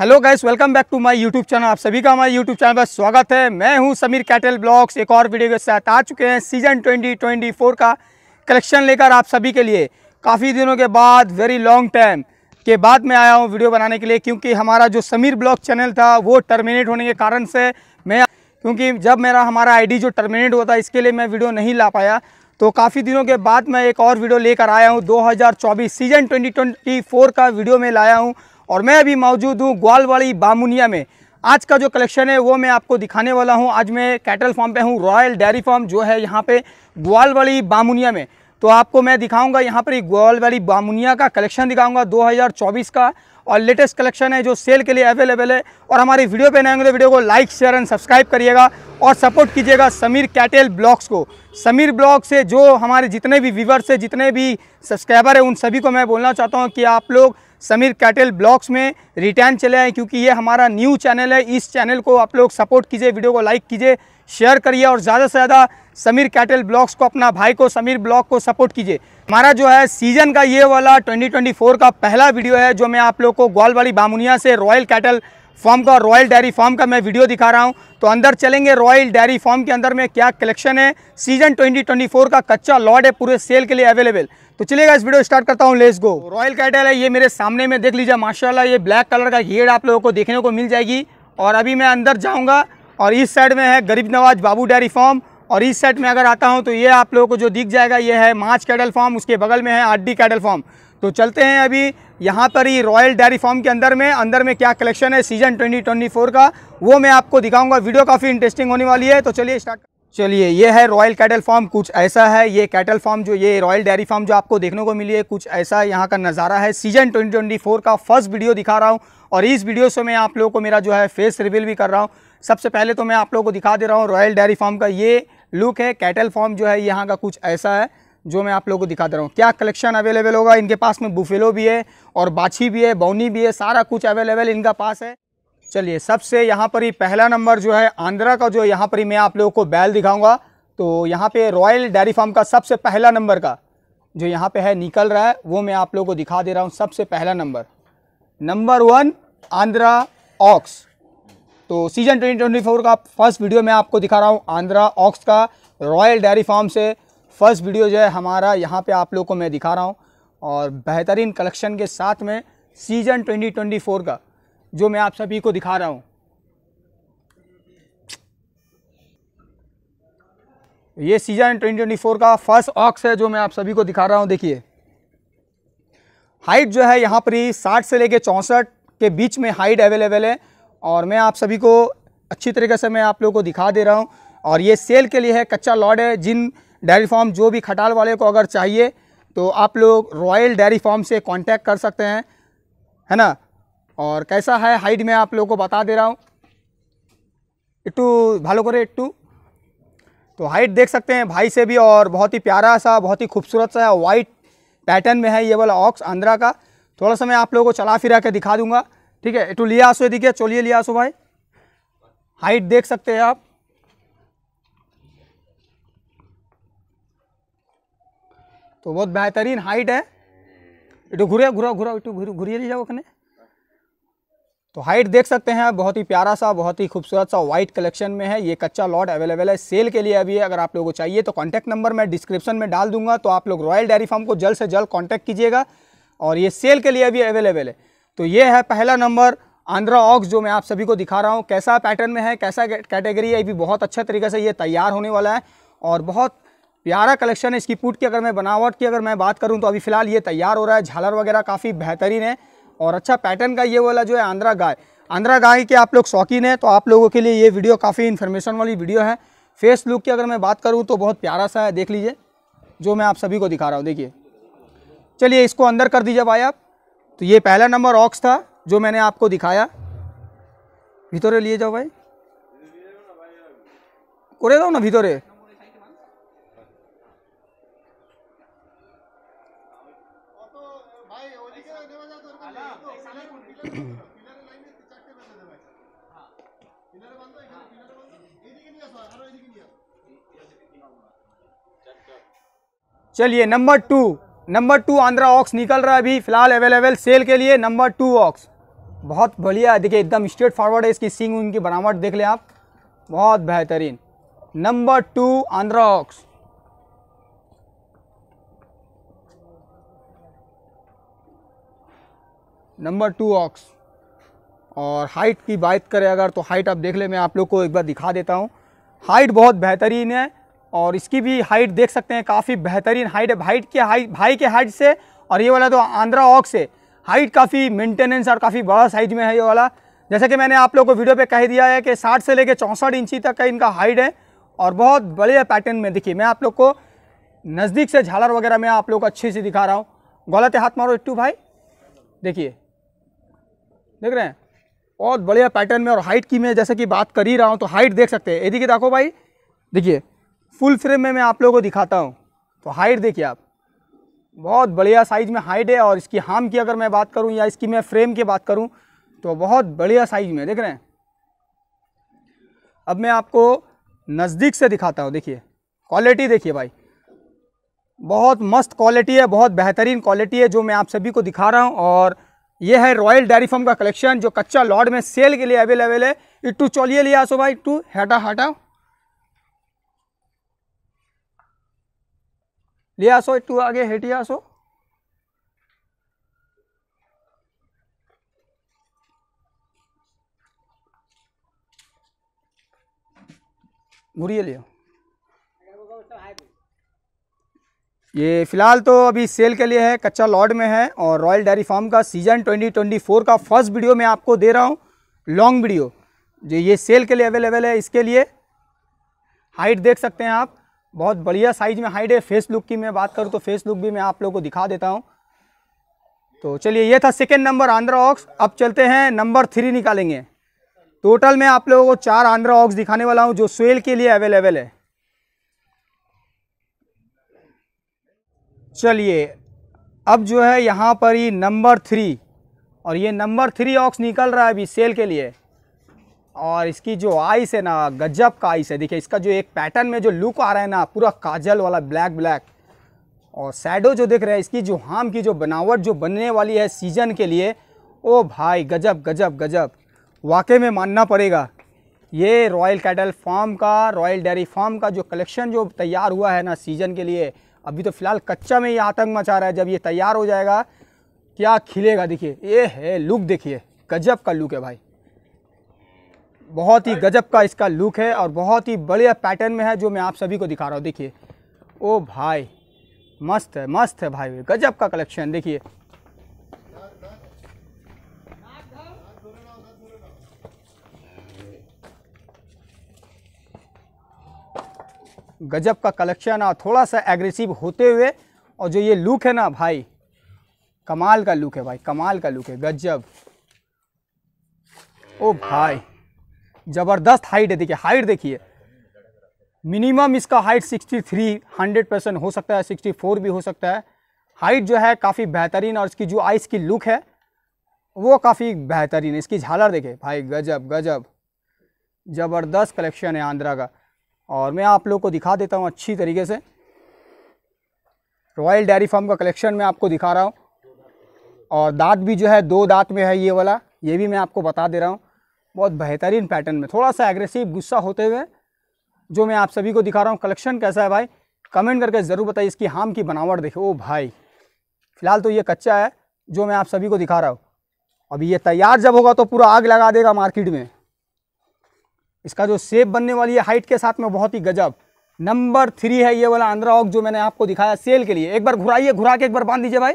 hello guys welcome back to my YouTube channel आप सभी का हमारे यूट्यूब चैनल पर स्वागत है मैं हूं समीर कैटल ब्लॉग्स एक और वीडियो के साथ आ चुके हैं सीजन 2024 का कलेक्शन लेकर आप सभी के लिए काफ़ी दिनों के बाद वेरी लॉन्ग टाइम के बाद मैं आया हूं वीडियो बनाने के लिए क्योंकि हमारा जो समीर ब्लॉग चैनल था वो टर्मिनेट होने के कारण से मैं क्योंकि जब मेरा हमारा आई जो टर्मिनेट हुआ था इसके लिए मैं वीडियो नहीं ला पाया तो काफ़ी दिनों के बाद मैं एक और वीडियो लेकर आया हूँ दो सीजन ट्वेंटी का वीडियो में लाया हूँ और मैं अभी मौजूद हूँ ग्वालवाड़ी बामुनिया में आज का जो कलेक्शन है वो मैं आपको दिखाने वाला हूँ आज मैं कैटल फार्म पे हूँ रॉयल डेयरी फार्म जो है यहाँ पे ग्वालवाड़ी बामुनिया में तो आपको मैं दिखाऊंगा यहाँ पर ग्वालवाड़ी बामुनिया का कलेक्शन दिखाऊंगा 2024 का और लेटेस्ट कलेक्शन है जो सेल के लिए अवेलेबल है और हमारी वीडियो पे नएंगे होंगे तो वीडियो को लाइक शेयर एंड सब्सक्राइब करिएगा और सपोर्ट कीजिएगा समीर कैटेल ब्लॉग्स को समीर ब्लॉग से जो हमारे जितने भी व्यूवर्स है जितने भी सब्सक्राइबर है उन सभी को मैं बोलना चाहता हूँ कि आप लोग समीर कैटल ब्लॉग्स में रिटर्न चले आए क्योंकि ये हमारा न्यू चैनल है इस चैनल को आप लोग सपोर्ट कीजिए वीडियो को लाइक कीजिए शेयर करिए और ज़्यादा से ज़्यादा समीर कैटल ब्लॉग्स को अपना भाई को समीर ब्लॉग को सपोर्ट कीजिए हमारा जो है सीजन का ये वाला 2024 का पहला वीडियो है जो मैं आप लोग को ग्वालवाड़ी बामुनिया से रॉयल कैटल फार्म का रॉयल डेयरी फार्म का मैं वीडियो दिखा रहा हूँ तो अंदर चलेंगे रॉयल डेयरी फार्म के अंदर में क्या कलेक्शन है सीजन 2024 का कच्चा लॉट है पूरे सेल के लिए अवेलेबल तो चलेगा इस वीडियो स्टार्ट करता हूँ लेस गो रॉयल कैटल है ये मेरे सामने में देख लीजिए माशाला ये ब्लैक कलर का हेड आप लोगों को देखने को मिल जाएगी और अभी मैं अंदर जाऊँगा और इस साइड में है गरीब नवाज बाबू डेयरी फार्म और इस साइड में अगर आता हूँ तो ये आप लोगों को जो दिख जाएगा ये है माछ कैडल फार्म उसके बगल में है आड्डी कैडल फार्म तो चलते हैं अभी यहाँ पर ही रॉयल डेयरी फार्म के अंदर में अंदर में क्या कलेक्शन है सीजन 2024 का वो मैं आपको दिखाऊंगा वीडियो काफ़ी इंटरेस्टिंग होने वाली है तो चलिए स्टार्ट चलिए ये है रॉयल कैटल फार्म कुछ ऐसा है ये कैटल फार्म जो ये रॉयल डेयरी फार्म जो आपको देखने को मिली है कुछ ऐसा है यहाँ का नज़ारा है सीजन 2024 का फर्स्ट वीडियो दिखा रहा हूँ और इस वीडियो से मैं आप लोगों को मेरा जो है फेस रिवील भी कर रहा हूँ सबसे पहले तो मैं आप लोगों को दिखा दे रहा हूँ रॉयल डेयरी फार्म का ये लुक है कैटल फार्म जो है यहाँ का कुछ ऐसा है जो मैं आप लोगों को दिखा दे रहा हूँ क्या कलेक्शन अवेलेबल होगा इनके पास में बुफेलो भी है और बाछी भी है बौनी भी है सारा कुछ अवेलेबल इनका पास है चलिए सबसे यहाँ पर ही पहला नंबर जो है आंध्रा का जो यहाँ पर ही मैं आप लोगों को बैल दिखाऊंगा तो यहाँ पे रॉयल डेयरी फार्म का सबसे पहला नंबर का जो यहाँ पे है निकल रहा है वो मैं आप लोगों को दिखा दे रहा हूँ सबसे पहला number number one Andhra ox तो सीजन 2024 का फर्स्ट वीडियो मैं आपको दिखा रहा हूँ आंध्रा ऑक्स का रॉयल डेयरी फार्म से फर्स्ट वीडियो जो है हमारा यहाँ पे आप लोगों को मैं दिखा रहा हूँ और बेहतरीन कलेक्शन के साथ में सीजन 2024 का जो मैं आप सभी को दिखा रहा हूँ ये सीजन 2024 का फर्स्ट ऑक्स है जो मैं आप सभी को दिखा रहा हूँ देखिए हाइट जो है यहाँ पर ही साठ से लेके चौंसठ के बीच में हाइट अवेलेबल है और मैं आप सभी को अच्छी तरीके से मैं आप लोगों को दिखा दे रहा हूँ और ये सेल के लिए है कच्चा लॉड है जिन डेयरी फार्म जो भी खटाल वाले को अगर चाहिए तो आप लोग रॉयल डेयरी फार्म से कांटेक्ट कर सकते हैं है ना और कैसा है हाइट में आप लोगों को बता दे रहा हूँ इट्टू भालो करे इट्टू तो हाइट देख सकते हैं भाई से भी और बहुत ही प्यारा सा बहुत ही खूबसूरत सा वाइट पैटर्न में है ये वाला ऑक्स आंध्रा का थोड़ा सा मैं आप लोगों को चला फिरा के दिखा दूंगा ठीक है इटू लिया आसो दिखे चलिए लिया आसो भाई हाइट देख सकते हैं आप तो बहुत बेहतरीन हाइट है इटू घुरे घुरा घुरा इटू घुरिए जाओ कने तो हाइट देख सकते हैं बहुत ही प्यारा सा बहुत ही खूबसूरत सा वाइट कलेक्शन में है ये कच्चा लॉट अवेलेबल है सेल के लिए अभी है अगर आप लोगों को चाहिए तो कॉन्टैक्ट नंबर मैं डिस्क्रिप्शन में डाल दूंगा तो आप लोग रॉयल डेयरी फार्म को जल्द से जल्द कॉन्टैक्ट कीजिएगा और ये सेल के लिए अभी अवेलेबल है तो ये है पहला नंबर आंध्रा ऑक्स जो मैं आप सभी को दिखा रहा हूँ कैसा पैटर्न में है कैसा कैटेगरी है ये भी बहुत अच्छा तरीके से ये तैयार होने वाला है और बहुत प्यारा कलेक्शन है इसकी पुट की अगर मैं बनावट की अगर मैं बात करूँ तो अभी फ़िलहाल ये तैयार हो रहा है झालर वगैरह काफ़ी बेहतरीन है और अच्छा पैटर्न का ये वाला जो है आंध्रा गाय आंध्रा गाय के आप लोग शौकीन है तो आप लोगों के लिए ये वीडियो काफ़ी इन्फॉर्मेशन वाली वीडियो है फेस लुक की अगर मैं बात करूँ तो बहुत प्यारा सा है देख लीजिए जो मैं आप सभी को दिखा रहा हूँ देखिए चलिए इसको अंदर कर दीजिए भाई आप तो ये पहला नंबर ऑक्स था जो मैंने आपको दिखाया भितोरे लिए जाओ भाई करे दो ना भितोरे चलिए number two number two Andhra ox निकल रहा है अभी फिलहाल अवेलेबल सेल के लिए नंबर टू ऑक्स बहुत बढ़िया है देखिए एकदम स्ट्रेट फॉरवर्ड है इसकी सिंग उनकी बनावट देख लें आप बहुत बेहतरीन number two Andhra ox number two ox और हाइट की बात करें अगर तो हाइट आप देख ले मैं आप लोग को एक बार दिखा देता हूँ हाइट बहुत बेहतरीन है और इसकी भी हाइट देख सकते हैं काफ़ी बेहतरीन हाइट है हाइट के हाइट भाई के हाइट से और ये वाला तो आंध्रा ऑक्स है हाइट काफ़ी मेंटेनेंस और काफ़ी बड़ा साइज में है ये वाला जैसा कि मैंने आप लोग को वीडियो पे कह दिया है कि 60 से लेकर चौंसठ इंची तक का इनका हाइट है और बहुत बढ़िया पैटर्न में दिखी मैं आप लोग को नज़दीक से झालर वगैरह में आप लोग को अच्छे से दिखा रहा हूँ गलत हाथ मारो इट्टू भाई देखिए देख रहे हैं बहुत बढ़िया पैटर्न में और हाइट की मैं जैसे कि बात कर ही रहा हूँ तो हाइट देख सकते हैं ये देखिए देखो भाई देखिए फुल फ्रेम में मैं आप लोगों को दिखाता हूँ तो हाइट देखिए आप बहुत बढ़िया साइज़ में हाइट है और इसकी हाम की अगर मैं बात करूँ या इसकी मैं फ्रेम की बात करूँ तो बहुत बढ़िया साइज़ में देख रहे हैं अब मैं आपको नज़दीक से दिखाता हूँ देखिए क्वालिटी देखिए भाई बहुत मस्त क्वालिटी है बहुत बेहतरीन क्वालिटी है जो मैं आप सभी को दिखा रहा हूँ और ये है रॉयल डेयरी फार्म का कलेक्शन जो कच्चा लॉड में सेल के लिए अवेलेबल है इट्टू चौलिए लिया सो भाई इट्टू हटा हटाओ ले आसो एक आगे हेटी आसो मुड़िए लियो ये फिलहाल तो अभी सेल के लिए है कच्चा लॉर्ड में है और रॉयल डेयरी फार्म का सीजन 2024 का फर्स्ट वीडियो मैं आपको दे रहा हूँ लॉन्ग वीडियो जो ये सेल के लिए अवेलेबल है इसके लिए हाइट देख सकते हैं आप बहुत बढ़िया साइज में हाइट है फेस लुक की मैं बात करूँ तो फेस लुक भी मैं आप लोगों को दिखा देता हूँ तो चलिए ये था सेकेंड नंबर आंध्रा ऑक्स अब चलते हैं नंबर थ्री निकालेंगे टोटल मैं आप लोगों को चार आंध्रा ऑक्स दिखाने वाला हूँ जो सेल के लिए अवेलेबल है चलिए अब जो है यहाँ पर ही नंबर थ्री और ये नंबर थ्री ऑक्स निकल रहा है अभी सेल के लिए और इसकी जो आइस है ना गजब का आइस है देखिए इसका जो एक पैटर्न में जो लुक आ रहा है ना पूरा काजल वाला ब्लैक ब्लैक और सैडो जो देख रहे हैं इसकी जो हाम की जो बनावट जो बनने वाली है सीजन के लिए ओ भाई गजब गजब गजब वाकई में मानना पड़ेगा ये रॉयल कैटल फार्म का रॉयल डेयरी फार्म का जो कलेक्शन जो तैयार हुआ है ना सीज़न के लिए अभी तो फ़िलहाल कच्चा में ये आतंक मचा रहा है जब ये तैयार हो जाएगा क्या खिलेगा देखिए ये है लुक देखिए गजब का लुक है भाई बहुत ही गजब का इसका लुक है और बहुत ही बढ़िया पैटर्न में है जो मैं आप सभी को दिखा रहा हूँ देखिए ओ भाई मस्त है मस्त है भाई गजब का कलेक्शन देखिए गजब का कलेक्शन और थोड़ा सा एग्रेसिव होते हुए और जो ये लुक है ना भाई कमाल का लुक है भाई कमाल का लुक है गजब ओ भाई ज़बरदस्त हाइट है देखिए हाइट देखिए मिनिमम इसका हाइट 63 100 परसेंट हो सकता है 64 भी हो सकता है हाइट जो है काफ़ी बेहतरीन और इसकी जो आइस की लुक है वो काफ़ी बेहतरीन है इसकी झालर देखे भाई गजब गजब ज़बरदस्त कलेक्शन है आंध्रा का और मैं आप लोग को दिखा देता हूँ अच्छी तरीके से रॉयल डेयरी फार्म का कलेक्शन मैं आपको दिखा रहा हूँ और दांत भी जो है दो दांत में है ये वाला ये भी मैं आपको बता दे रहा हूँ बहुत बेहतरीन पैटर्न में थोड़ा सा एग्रेसिव गुस्सा होते हुए जो मैं आप सभी को दिखा रहा हूँ कलेक्शन कैसा है भाई कमेंट करके ज़रूर बताइए इसकी हाम की बनावट देखे ओ भाई फिलहाल तो ये कच्चा है जो मैं आप सभी को दिखा रहा हूँ अब ये तैयार जब होगा तो पूरा आग लगा देगा मार्केट में इसका जो सेब बनने वाली है हाइट के साथ में बहुत ही गजब नंबर थ्री है ये वाला आंध्रा ऑक जो मैंने आपको दिखाया सेल के लिए एक बार घुराइए घुरा के एक बार बांध दीजिए भाई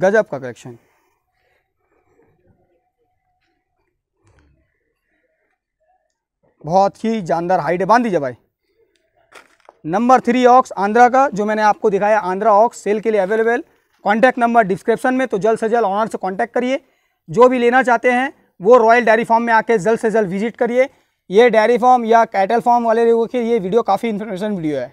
गजब का कलेक्शन बहुत ही जानदार हाइट है दीजिए भाई नंबर थ्री ऑक्स आंध्रा का जो मैंने आपको दिखाया आंध्रा ऑक्स सेल के लिए अवेलेबल कांटेक्ट नंबर डिस्क्रिप्शन में तो जल्द से जल्द ऑनर से कांटेक्ट करिए जो भी लेना चाहते हैं वो रॉयल डेयरी फार्म में आके जल्द से जल्द विजिट करिए ये डेयरी फार्म या कैटल फार्म वाले लोगों के ये वीडियो काफ़ी इन्फॉर्मेशन वीडियो है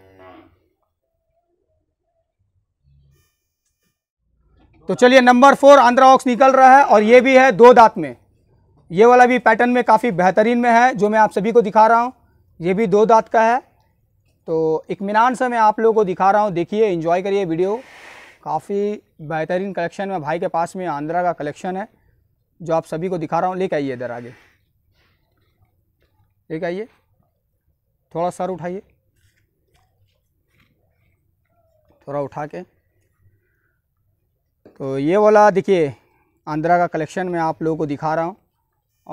तो चलिए नंबर फोर आंध्रा ऑक्स निकल रहा है और ये भी है दो दांत में ये वाला भी पैटर्न में काफ़ी बेहतरीन में है जो मैं आप सभी को दिखा रहा हूँ ये भी दो दांत का है तो इकमान से मैं आप लोगों को दिखा रहा हूँ देखिए इन्जॉय करिए वीडियो काफ़ी बेहतरीन कलेक्शन में भाई के पास में आंध्रा का कलेक्शन है जो आप सभी को दिखा रहा हूँ लेके आइए इधर आगे लेके आइए थोड़ा सर उठाइए थोड़ा उठा के तो ये वाला देखिए आंध्रा का कलेक्शन मैं आप लोगों को दिखा रहा हूँ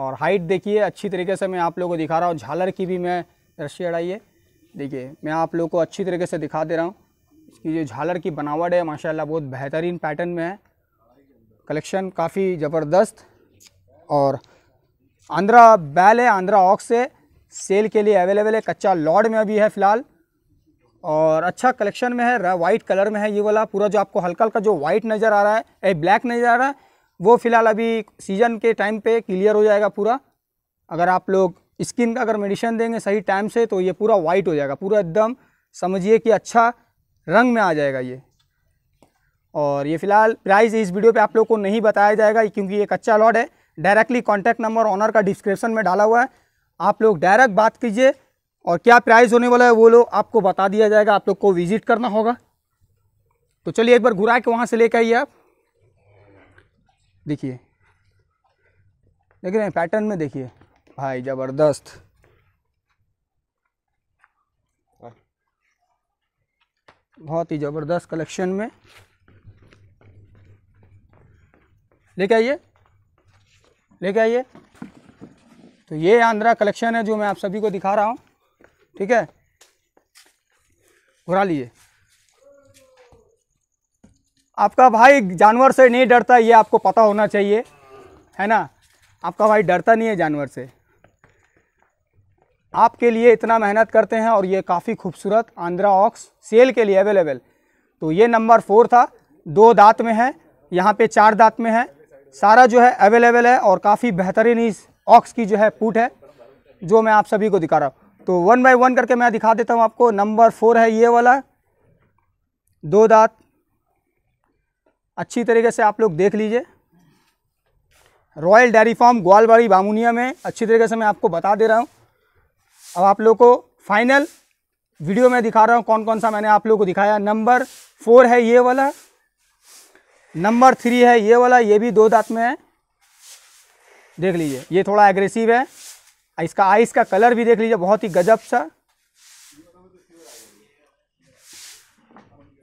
और हाइट देखिए अच्छी तरीके से मैं आप लोगों को दिखा रहा हूँ झालर की भी मैं दृश्य अड़ाई है देखिए मैं आप लोग को अच्छी तरीके से दिखा दे रहा हूँ इसकी जो झालर की बनावट है माशाल्लाह बहुत बेहतरीन पैटर्न में है कलेक्शन काफ़ी ज़बरदस्त और आंध्रा बैल है आंध्रा ऑक्स है सेल के लिए अवेलेबल है कच्चा लॉड में अभी है फ़िलहाल और अच्छा कलेक्शन में है वाइट कलर में है ये वाला पूरा जो आपको हल्का हल्का जो वाइट नज़र आ रहा है ए ब्लैक नज़र आ रहा है वो फ़िलहाल अभी सीजन के टाइम पे क्लियर हो जाएगा पूरा अगर आप लोग स्किन का अगर मेडिसिन देंगे सही टाइम से तो ये पूरा वाइट हो जाएगा पूरा एकदम समझिए कि अच्छा रंग में आ जाएगा ये और ये फ़िलहाल प्राइस इस वीडियो पर आप लोग को नहीं बताया जाएगा क्योंकि ये कच्चा लॉड है डायरेक्टली कॉन्टैक्ट नंबर ऑनर का डिस्क्रिप्शन में डाला हुआ है आप लोग डायरेक्ट बात कीजिए और क्या प्राइस होने वाला है वो लोग आपको बता दिया जाएगा आप लोग को विजिट करना होगा तो चलिए एक बार घुरा के वहाँ से लेकर आइए आप देखिए देख रहे हैं पैटर्न में देखिए भाई ज़बरदस्त बहुत ही ज़बरदस्त कलेक्शन में लेके आइए लेके आइए तो ये आंध्रा कलेक्शन है जो मैं आप सभी को दिखा रहा हूँ ठीक है घुरा लिए आपका भाई जानवर से नहीं डरता ये आपको पता होना चाहिए है ना आपका भाई डरता नहीं है जानवर से आपके लिए इतना मेहनत करते हैं और ये काफ़ी खूबसूरत आंध्रा ऑक्स सेल के लिए अवेलेबल तो ये नंबर फोर था दो दांत में है यहाँ पे चार दांत में है सारा जो है अवेलेबल है और काफ़ी बेहतरीन इस ऑक्स की जो है पुट है जो मैं आप सभी को दिखा रहा हूँ तो वन बाई वन करके मैं दिखा देता हूँ आपको नंबर फोर है ये वाला दो दांत अच्छी तरीके से आप लोग देख लीजिए royal dairy farm Gwalbari Bamunia में अच्छी तरीके से मैं आपको बता दे रहा हूँ अब आप लोग को फाइनल वीडियो में दिखा रहा हूँ कौन कौन सा मैंने आप लोग को दिखाया नंबर फोर है ये वाला नंबर थ्री है ये वाला ये भी दो दांत में है देख लीजिए ये थोड़ा एग्रेसिव है इसका आइस का कलर भी देख लीजिए बहुत ही गजब सा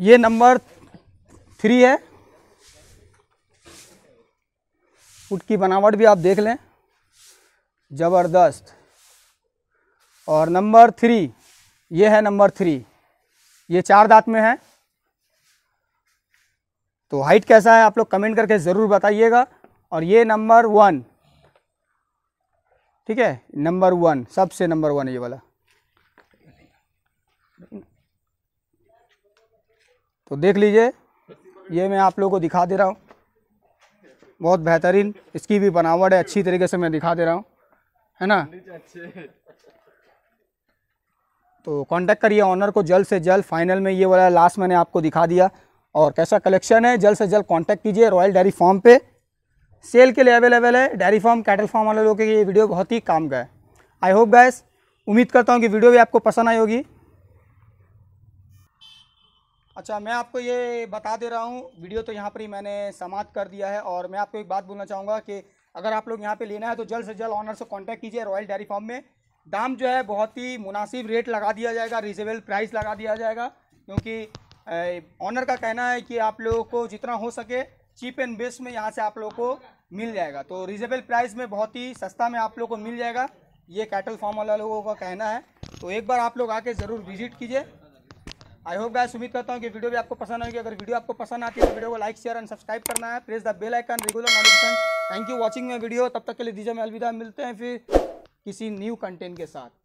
ये नंबर थ्री है फुट की बनावट भी आप देख लें ज़बरदस्त और नंबर थ्री ये है नंबर थ्री ये चार दांत में है तो हाइट कैसा है आप लोग कमेंट करके ज़रूर बताइएगा और ये नंबर वन ठीक है नंबर वन सबसे नंबर वन ये वाला तो देख लीजिए ये मैं आप लोगों को दिखा दे रहा हूँ बहुत बेहतरीन इसकी भी बनावट है अच्छी तरीके से मैं दिखा दे रहा हूँ है ना तो कांटेक्ट करिए ऑनर को जल्द से जल्द फाइनल में ये वाला लास्ट मैंने आपको दिखा दिया और कैसा कलेक्शन है जल्द से जल्द कांटेक्ट कीजिए रॉयल डेयरी फॉर्म पे सेल के लिए अवेलेबल है डेयरी फार्म कैटल फार्म वाले लोगों के ये वीडियो बहुत ही काम का है आई होप गैस उम्मीद करता हूँ कि वीडियो भी आपको पसंद आई होगी अच्छा मैं आपको ये बता दे रहा हूँ वीडियो तो यहाँ पर ही मैंने समाप्त कर दिया है और मैं आपको एक बात बोलना चाहूँगा कि अगर आप लोग यहाँ पे लेना है तो जल्द से जल्द ऑनर से कांटेक्ट कीजिए रॉयल डेयरी फार्म में दाम जो है बहुत ही मुनासिब रेट लगा दिया जाएगा रिजनेबल प्राइस लगा दिया जाएगा क्योंकि ऑनर का कहना है कि आप लोगों को जितना हो सके चीप एंड बेस्ट में यहाँ से आप लोग को मिल जाएगा तो रिजनेबल प्राइस में बहुत ही सस्ता में आप लोग को मिल जाएगा ये कैटल फार्म वाला लोगों का कहना है तो एक बार आप लोग आके ज़रूर विजिट कीजिए आई होप गाइस उम्मीद करता हूँ कि वीडियो भी आपको पसंद आएगी अगर वीडियो आपको पसंद आती है तो वीडियो को लाइक शेयर एंड सब्सक्राइब करना है press the bell icon regular notification thank you watching my video तब तक के लिए दीजिए मैं अलविदा मिलते हैं फिर किसी न्यू कंटेंट के साथ